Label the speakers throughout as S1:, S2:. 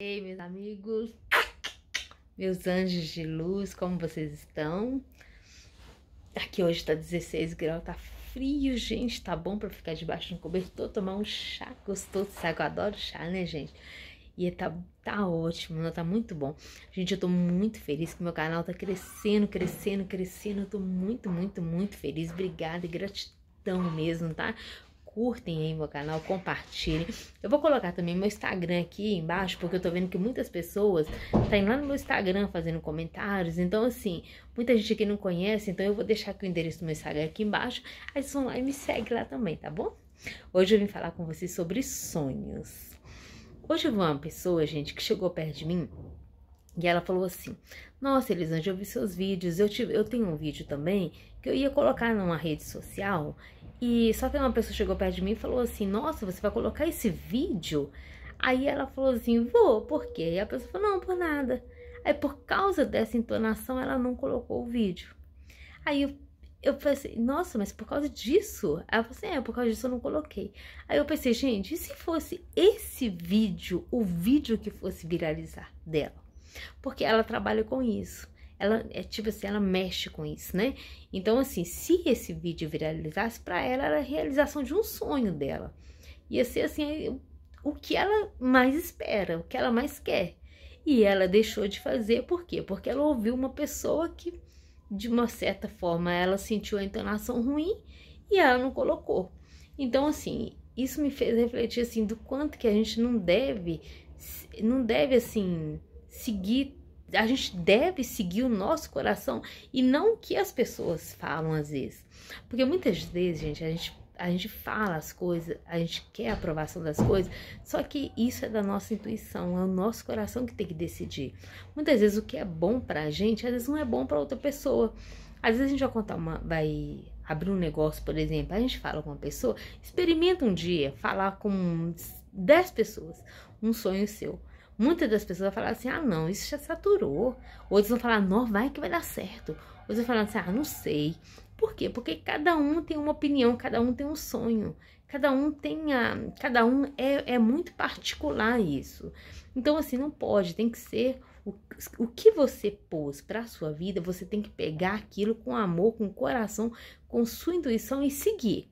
S1: Ei, meus amigos, meus anjos de luz, como vocês estão? Aqui hoje tá 16 graus, tá frio, gente, tá bom para ficar debaixo de um cobertor, tomar um chá gostoso, sabe? Eu adoro chá, né, gente? E tá, tá ótimo, não, né? tá muito bom. Gente, eu tô muito feliz que meu canal tá crescendo, crescendo, crescendo. Eu tô muito, muito, muito feliz. Obrigada e gratidão mesmo, tá? curtem aí meu canal, compartilhem. Eu vou colocar também meu Instagram aqui embaixo, porque eu tô vendo que muitas pessoas estão lá no meu Instagram fazendo comentários. Então, assim, muita gente aqui não conhece, então eu vou deixar aqui o endereço do meu Instagram aqui embaixo. Aí vocês vão lá e me seguem lá também, tá bom? Hoje eu vim falar com vocês sobre sonhos. Hoje eu vi uma pessoa, gente, que chegou perto de mim e ela falou assim: Nossa, Elisângela, eu vi seus vídeos. Eu, tive, eu tenho um vídeo também que eu ia colocar numa rede social. E só que uma pessoa chegou perto de mim e falou assim: Nossa, você vai colocar esse vídeo? Aí ela falou assim: Vou, por quê? E a pessoa falou: Não, por nada. Aí por causa dessa entonação, ela não colocou o vídeo. Aí eu, eu pensei: Nossa, mas por causa disso? Ela falou assim: É, por causa disso eu não coloquei. Aí eu pensei: Gente, e se fosse esse vídeo, o vídeo que fosse viralizar dela? Porque ela trabalha com isso. Ela é tipo assim, ela mexe com isso, né? Então, assim, se esse vídeo viralizasse, para ela era a realização de um sonho dela. Ia ser assim, o que ela mais espera, o que ela mais quer. E ela deixou de fazer, por quê? Porque ela ouviu uma pessoa que, de uma certa forma, ela sentiu a entonação ruim e ela não colocou. Então, assim, isso me fez refletir, assim, do quanto que a gente não deve, não deve, assim, seguir, a gente deve seguir o nosso coração e não o que as pessoas falam às vezes. Porque muitas vezes, gente, a gente a gente fala as coisas, a gente quer a aprovação das coisas, só que isso é da nossa intuição, é o nosso coração que tem que decidir. Muitas vezes o que é bom pra gente, às vezes não é bom para outra pessoa. Às vezes a gente vai contar uma, vai abrir um negócio, por exemplo, a gente fala com uma pessoa, experimenta um dia falar com 10 pessoas, um sonho seu. Muitas das pessoas vão falar assim: ah, não, isso já saturou. Outros vão falar: não, vai que vai dar certo. Outros vão falar assim: ah, não sei. Por quê? Porque cada um tem uma opinião, cada um tem um sonho, cada um tem a. Cada um é, é muito particular isso. Então, assim, não pode, tem que ser o, que você pôs para a sua vida, você tem que pegar aquilo com amor, com coração, com sua intuição e seguir.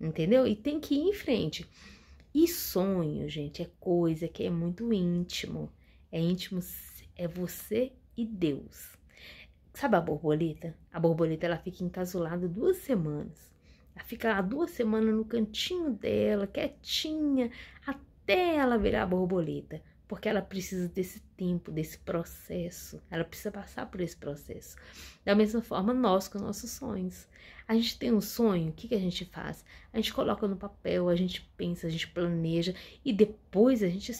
S1: Entendeu? E tem que ir em frente. E sonho, gente, é coisa que é muito íntimo. É íntimo, é você e Deus. Sabe a borboleta? A borboleta ela fica encasulada duas semanas. Ela fica lá duas semanas no cantinho dela, quietinha, até ela virar borboleta. Porque ela precisa desse tempo, desse processo. Ela precisa passar por esse processo. Da mesma forma, nós com os nossos sonhos. A gente tem um sonho, o que, que a gente faz? A gente coloca no papel, a gente pensa, a gente planeja e depois a gente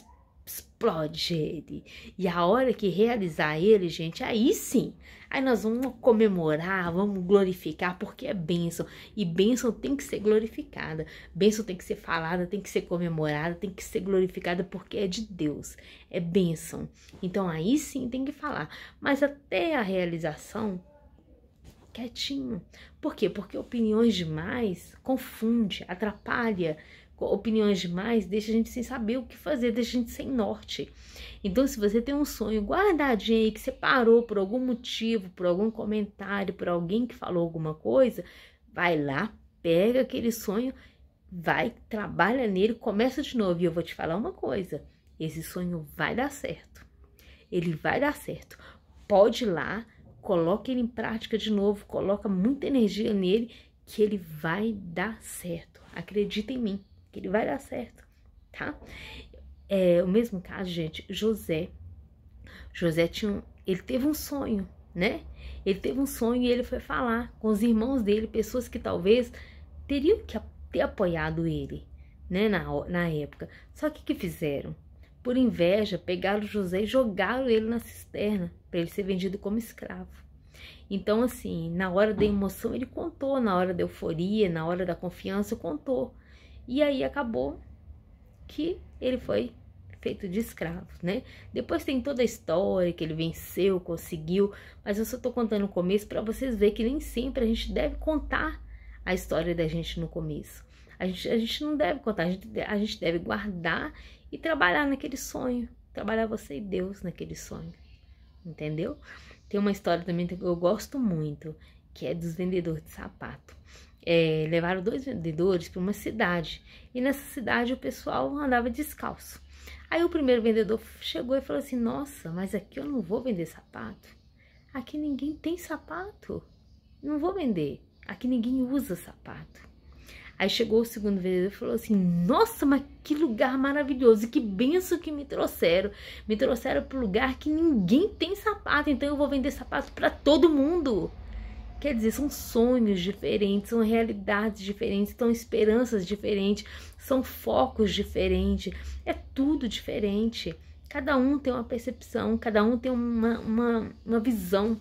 S1: explode ele. E a hora que realizar ele, gente, aí sim. Aí nós vamos comemorar, vamos glorificar, porque é bênção. E bênção tem que ser glorificada. Bênção tem que ser falada, tem que ser comemorada, tem que ser glorificada, porque é de Deus. É bênção. Então aí sim tem que falar. Mas até a realização, quietinho. Por quê? Porque opiniões demais confunde, atrapalha opiniões demais deixa a gente sem saber o que fazer, deixa a gente sem norte. Então, se você tem um sonho guardadinho aí que você parou por algum motivo, por algum comentário, por alguém que falou alguma coisa, vai lá, pega aquele sonho, vai, trabalha nele, começa de novo. E eu vou te falar uma coisa: esse sonho vai dar certo. Ele vai dar certo. Pode ir lá, coloque ele em prática de novo, coloca muita energia nele que ele vai dar certo. Acredita em mim que ele vai dar certo, tá? É, o mesmo caso, gente, José. José tinha um, ele teve um sonho, né? Ele teve um sonho e ele foi falar com os irmãos dele, pessoas que talvez teriam que ter apoiado ele, né, na, na época. Só que que fizeram? Por inveja, pegaram José e jogaram ele na cisterna para ele ser vendido como escravo. Então, assim, na hora da emoção ele contou, na hora da euforia, na hora da confiança contou. E aí acabou que ele foi feito de escravo, né? Depois tem toda a história que ele venceu, conseguiu, mas eu só tô contando o começo para vocês verem que nem sempre a gente deve contar a história da gente no começo. A gente, a gente não deve contar, a gente, a gente deve guardar e trabalhar naquele sonho, trabalhar você e Deus naquele sonho, entendeu? Tem uma história também que eu gosto muito, que é dos vendedores de sapato é, levaram dois vendedores para uma cidade e nessa cidade o pessoal andava descalço. Aí o primeiro vendedor chegou e falou assim: Nossa, mas aqui eu não vou vender sapato. Aqui ninguém tem sapato. Não vou vender. Aqui ninguém usa sapato. Aí chegou o segundo vendedor e falou assim: Nossa, mas que lugar maravilhoso, que benção que me trouxeram. Me trouxeram para um lugar que ninguém tem sapato, então eu vou vender sapato para todo mundo. Quer dizer, são sonhos diferentes, são realidades diferentes, são esperanças diferentes, são focos diferentes, é tudo diferente. Cada um tem uma percepção, cada um tem uma, uma, uma visão,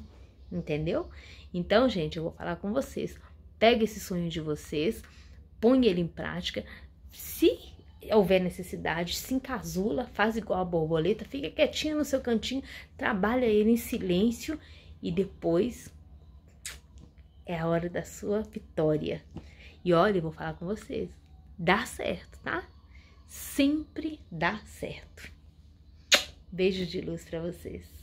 S1: entendeu? Então, gente, eu vou falar com vocês. Pega esse sonho de vocês, põe ele em prática. Se houver necessidade, se encasula, faz igual a borboleta, fica quietinha no seu cantinho, trabalha ele em silêncio e depois é a hora da sua vitória. E olha, eu vou falar com vocês. Dá certo, tá? Sempre dá certo. Beijo de luz para vocês.